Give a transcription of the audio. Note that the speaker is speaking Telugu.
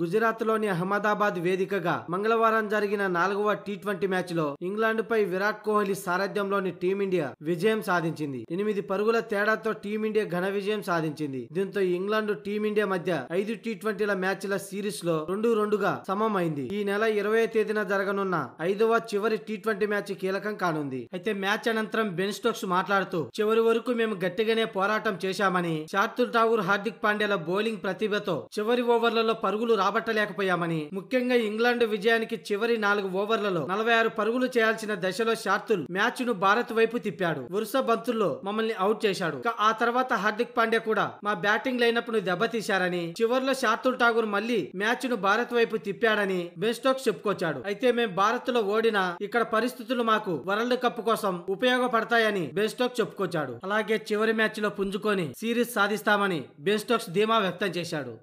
గుజరాత్లోని అహ్మదాబాద్ వేదికగా మంగళవారం జరిగిన నాలుగవ టీ ట్వంటీ మ్యాచ్లో ఇంగ్లాండ్పై విరాట్ కోహ్లీ సారథ్యంలోని టీమిండియా విజయం సాధించింది ఎనిమిది పరుగుల తేడాతో టీమిండియా ఘన విజయం సాధించింది దీంతో ఇంగ్లాండ్ టీమిండియా మధ్య ఐదు టీ ట్వంటీల మ్యాచ్ల సిరీస్ లో రెండు రెండుగా సమమైంది ఈ నెల ఇరవై తేదీన జరగనున్న ఐదవ చివరి టీ ట్వంటీ మ్యాచ్ కీలకం కానుంది అయితే మ్యాచ్ అనంతరం బెన్ స్టోక్స్ మాట్లాడుతూ చివరి వరకు మేము గట్టిగానే పోరాటం చేశామని శార్దుల్ ఠాగూర్ హార్దిక్ పాండ్యాల బౌలింగ్ ప్రతిభతో చివరి ఓవర్లలో పరుగులు రా రాబట్టలేకపోయామని ముఖ్యంగా ఇంగ్లాండ్ విజయానికి చివరి నాలుగు ఓవర్లలో నలభై ఆరు పరుగులు చేయాల్సిన దశలో శార్దుల్ మ్యాచ్ ను భారత్ వైపు తిప్పాడు వరుస బంతుల్లో మమ్మల్ని అవుట్ చేశాడు ఆ తర్వాత హార్దిక్ పాండ్యా కూడా మా బ్యాటింగ్ లైనప్ ను దెబ్బతీశారని చివరిలో శార్తుల్ ఠాగూర్ మళ్లీ మ్యాచ్ ను భారత్ వైపు తిప్పాడని బెస్టోక్ చెప్పుకొచ్చాడు అయితే మేము భారత్ లో ఓడినా ఇక్కడ పరిస్థితులు మాకు వరల్డ్ కప్ కోసం ఉపయోగపడతాయని బెన్స్టోక్స్ చెప్పుకొచ్చాడు అలాగే చివరి మ్యాచ్ లో పుంజుకొని సిరీస్ సాధిస్తామని బెస్టోక్స్ ధీమా వ్యక్తం చేశాడు